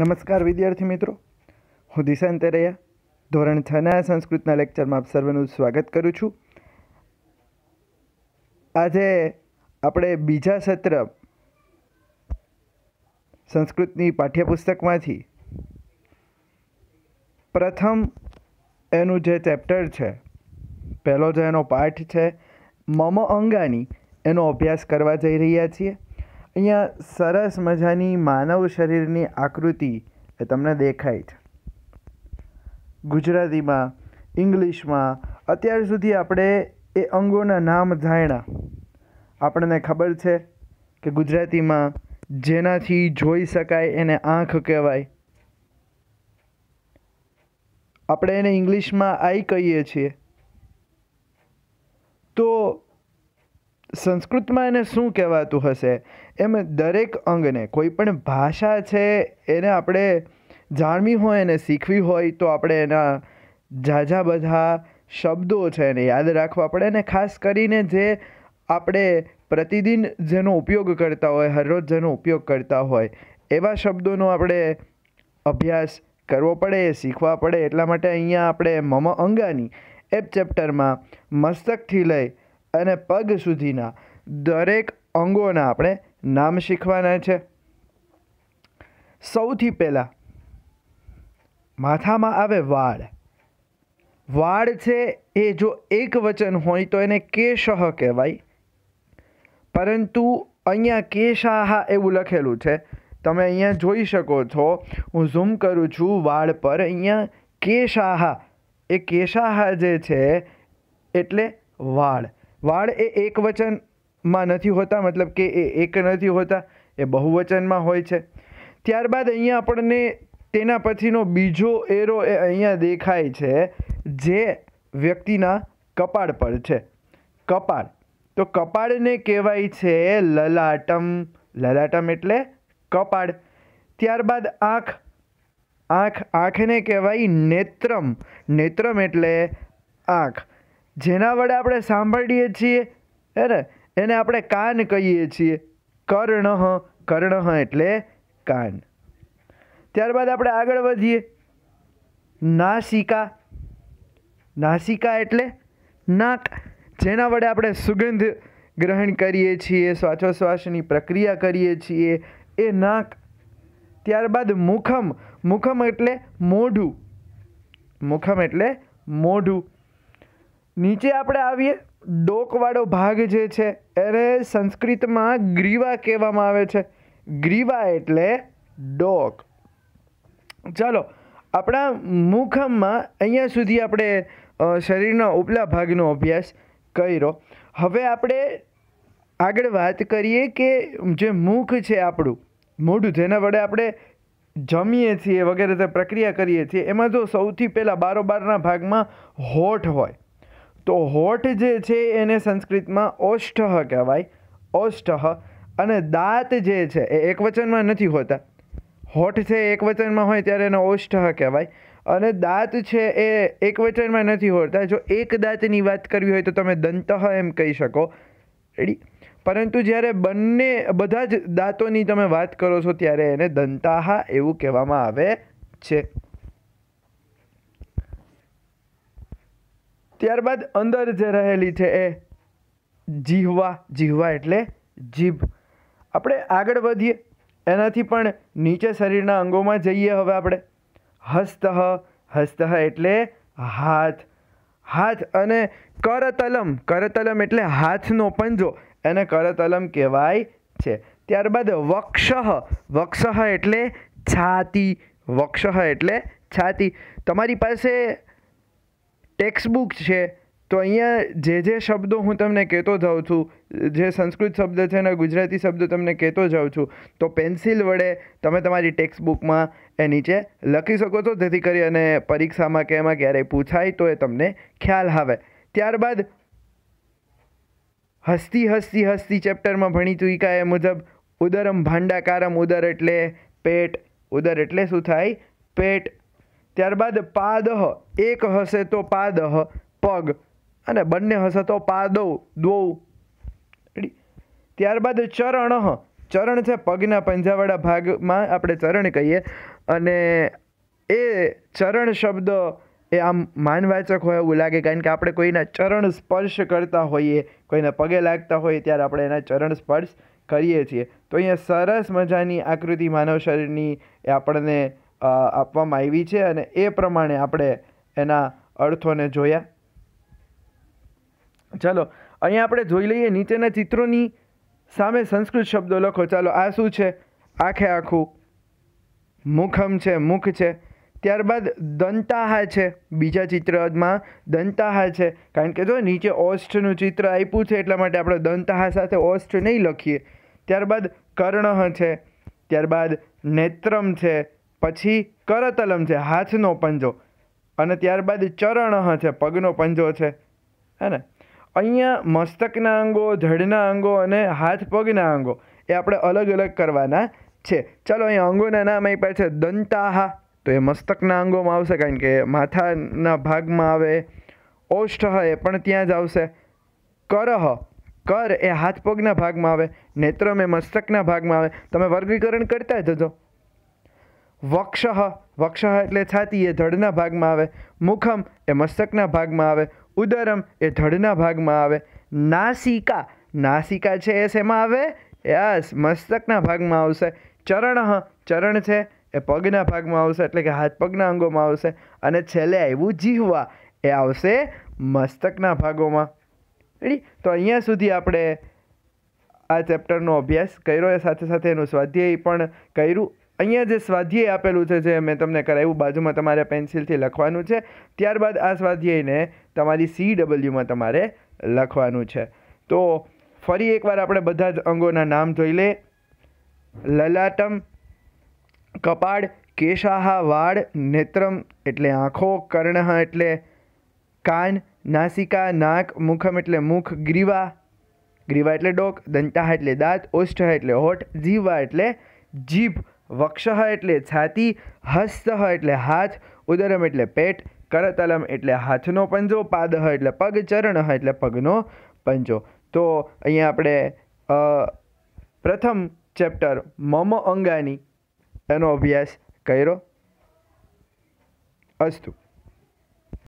નમસ્કાર વિદ્યાર્થી મિત્રો હું દિશાંત તરૈયા ધોરણ છના સંસ્કૃતના લેક્ચરમાં આપ સર્વેનું સ્વાગત કરું છું આજે આપણે બીજા સત્ર સંસ્કૃતની પાઠ્યપુસ્તકમાંથી પ્રથમ એનું જે ચેપ્ટર છે પહેલો જે એનો પાઠ છે મમ અંગાની એનો અભ્યાસ કરવા જઈ રહ્યા છીએ અહીંયા સરસ મજાની માનવ શરીરની આકૃતિ એ તમને દેખાય છે ગુજરાતીમાં ઇંગ્લિશમાં અત્યાર સુધી આપણે એ અંગોના નામ જાણ્યા આપણને ખબર છે કે ગુજરાતીમાં જેનાથી જોઈ શકાય એને આંખ કહેવાય આપણે એને ઇંગ્લિશમાં આઈ કહીએ છીએ તો સંસ્કૃતમાં એને શું કહેવાતું હશે એમ દરેક અંગને કોઈ પણ ભાષા છે એને આપણે જાણવી હોય એને શીખવી હોય તો આપણે એના ઝાઝા બધા શબ્દો છે એને યાદ રાખવા પડે અને ખાસ કરીને જે આપણે પ્રતિદિન જેનો ઉપયોગ કરતા હોય હરરોજ જેનો ઉપયોગ કરતા હોય એવા શબ્દોનો આપણે અભ્યાસ કરવો પડે શીખવા પડે એટલા માટે અહીંયા આપણે મમ અંગાની એપ ચેપ્ટરમાં મસ્તકથી લઈ અને પગ સુધીના દરેક અંગોના આપણે નામ શીખવાના છે સૌથી પહેલાં માથામાં આવે વાળ વાળ છે એ જો એક વચન હોય તો એને કેશહ કહેવાય પરંતુ અહીંયા કેશાહ એવું લખેલું છે તમે અહીંયા જોઈ શકો છો હું ઝૂમ કરું છું વાળ પર અહીંયા કેશાહ એ કેશાહા જે છે એટલે વાળ વાળ એ એકવચનમાં નથી હોતા મતલબ કે એ એક નથી હોતા એ બહુવચનમાં હોય છે ત્યારબાદ અહીંયા આપણને તેના પછીનો બીજો એરો એ અહીંયા દેખાય છે જે વ્યક્તિના કપાળ પર છે કપાળ તો કપાળને કહેવાય છે લલાટમ લલાટમ એટલે કપાળ ત્યારબાદ આંખ આંખ આંખને કહેવાય નેત્રમ નેત્રમ એટલે આંખ જેના વડે આપણે સાંભળીએ છીએ હે ને એને આપણે કાન કહીએ છીએ કર્ણ કર્ણ એટલે કાન ત્યારબાદ આપણે આગળ વધીએ નાસિકા નાસિકા એટલે નાક જેના વડે આપણે સુગંધ ગ્રહણ કરીએ છીએ શ્વાસોશ્વાસની પ્રક્રિયા કરીએ છીએ એ નાક ત્યારબાદ મુખમ મુખમ એટલે મોઢું મુખમ એટલે મોઢું નીચે આપણે આવીએ ડોકવાળો ભાગ જે છે એને સંસ્કૃતમાં ગ્રીવા કહેવામાં આવે છે ગ્રીવા એટલે ડોક ચાલો આપણા મુખમમાં અહીંયા સુધી આપણે શરીરના ઉપલા ભાગનો અભ્યાસ કર્યો હવે આપણે આગળ વાત કરીએ કે જે મુખ છે આપણું મોઢું જેના વડે આપણે જમીએ છીએ વગેરે તે પ્રક્રિયા કરીએ છીએ એમાં જો સૌથી પહેલાં બારોબારના ભાગમાં હોઠ હોય તો હોઠ જે છે એને સંસ્કૃતમાં ઓષ્ઠ કહેવાય ઓષ્ઠ અને દાંત જે છે એ એકવચનમાં નથી હોતા હોઠ છે એકવચનમાં હોય ત્યારે એને ઓષ્ઠ કહેવાય અને દાંત છે એ એકવચનમાં નથી હોતા જો એક દાંતની વાત કરવી હોય તો તમે દંત એમ કહી શકો રેડી પરંતુ જ્યારે બંને બધા જ દાંતોની તમે વાત કરો છો ત્યારે એને દંતાહા એવું કહેવામાં આવે છે ત્યારબાદ અંદર જે રહેલી છે એ જીહવા જીહવા એટલે જીભ આપણે આગળ વધીએ એનાથી પણ નીચે શરીરના અંગોમાં જઈએ હવે આપણે હસ્તઃ હસ્તઃ એટલે હાથ હાથ અને કરતલમ કરતલમ એટલે હાથનો પંજો એને કરતલમ કહેવાય છે ત્યારબાદ વક્ષ વક્ષઃ એટલે છાતી વક્ષઃ એટલે છાતી તમારી પાસે ટેક્સ્ટબુક છે તો અહીંયા જે જે શબ્દો હું તમને કહેતો જાઉં છું જે સંસ્કૃત શબ્દ છે અને ગુજરાતી શબ્દો તમને કહેતો જાઉં છું તો પેન્સિલ વડે તમે તમારી ટેક્સ્ટબુકમાં એ નીચે લખી શકો છો જેથી કરી અને પરીક્ષામાં કે એમાં ક્યારેય પૂછાય તો એ તમને ખ્યાલ આવે ત્યારબાદ હસ્તી હસ્તી હસ્તી ચેપ્ટરમાં ભણી ચૂક્યા એ મુજબ ઉદરમ ભાંડાકારમ ઉદર એટલે પેટ ઉદર એટલે શું થાય પેટ ત્યારબાદ પાદહ એક હશે તો પાદહ પગ અને બંને હશે તો પાદવ દ્વૌ ત્યારબાદ ચરણ ચરણ છે પગના પંજાવાળા ભાગમાં આપણે ચરણ કહીએ અને એ ચરણ શબ્દ એ આમ માનવાચક હોય એવું લાગે કારણ કે આપણે કોઈના ચરણ સ્પર્શ કરતા હોઈએ કોઈને પગે લાગતા હોઈએ ત્યારે આપણે એના ચરણ સ્પર્શ કરીએ છીએ તો અહીંયા સરસ મજાની આકૃતિ માનવ શરીરની એ આપણને આપવામાં આવી છે અને એ પ્રમાણે આપણે એના અર્થોને જોયા ચાલો અહીંયા આપણે જોઈ લઈએ નીચેના ચિત્રોની સામે સંસ્કૃત શબ્દો લખો ચાલો આ શું છે આખે આખું મુખમ છે મુખ છે ત્યારબાદ દંતાહા છે બીજા ચિત્રમાં દંતાહા છે કારણ કે જો નીચે ઓષ્ઠનું ચિત્ર આપ્યું છે એટલા માટે આપણે દંતાહા સાથે ઓષ્ઠ નહીં લખીએ ત્યારબાદ કર્ણહ છે ત્યારબાદ નેત્રમ છે પછી કરતલમ છે હાથનો પંજો અને ત્યારબાદ ચરણહ છે પગનો પંજો છે હે ને અહીંયા મસ્તકના અંગો જડના અંગો અને હાથ પગના અંગો એ આપણે અલગ અલગ કરવાના છે ચાલો અહીંયા અંગોના નામ આપ્યા છે દંતાહા તો એ મસ્તકના અંગોમાં આવશે કારણ કે માથાના ભાગમાં આવે ઓષ્ઠ એ પણ ત્યાં જ આવશે કરહ કર એ હાથ પગના ભાગમાં આવે નેત્રમ એ મસ્તકના ભાગમાં આવે તમે વર્ગીકરણ કરતા જજો વક્ષઃ વક્ષઃ એટલે છાતી એ ધડના ભાગમાં આવે મુખમ એ મસ્તકના ભાગમાં આવે ઉદરમ એ ધડના ભાગમાં આવે નાસિકા નાસિકા છે એ શેમાં આવે યસ મસ્તકના ભાગમાં આવશે ચરણ ચરણ છે એ પગના ભાગમાં આવશે એટલે કે હાથ પગના અંગોમાં આવશે અને છેલ્લે આવ્યું જીહવા એ આવશે મસ્તકના ભાગોમાં તો અહીંયા સુધી આપણે આ ચેપ્ટરનો અભ્યાસ કર્યો એ સાથે સાથે એનું સ્વાધ્યાય પણ કર્યું અહીંયા જે સ્વાધ્યાય આપેલું છે જે મેં તમને કરાવ્યું બાજુમાં તમારે પેન્સિલથી લખવાનું છે ત્યારબાદ આ સ્વાધ્યાયને તમારી સી ડબલ્યુમાં તમારે લખવાનું છે તો ફરી એકવાર આપણે બધા જ અંગોના નામ જોઈ લે લલાટમ કપાળ કેશાહા વાળ નેત્રમ એટલે આંખો કર્ણ એટલે કાન નાસિકા નાક મુખમ એટલે મુખ ગ્રીવા ગ્રીવા એટલે ડોક દંતાહ એટલે દાંત ઓષ્ઠ એટલે હોઠ જીવા એટલે જીભ વક્ષ એટલે છાતી હસ્તઃ એટલે હાથ ઉદરમ એટલે પેટ કરતલમ એટલે હાથનો પંજો પાદહ એટલે પગ ચરણ એટલે પગનો પંજો તો અહીંયા આપણે પ્રથમ ચેપ્ટર મમ અંગાની એનો અભ્યાસ કર્યો અસ્તુ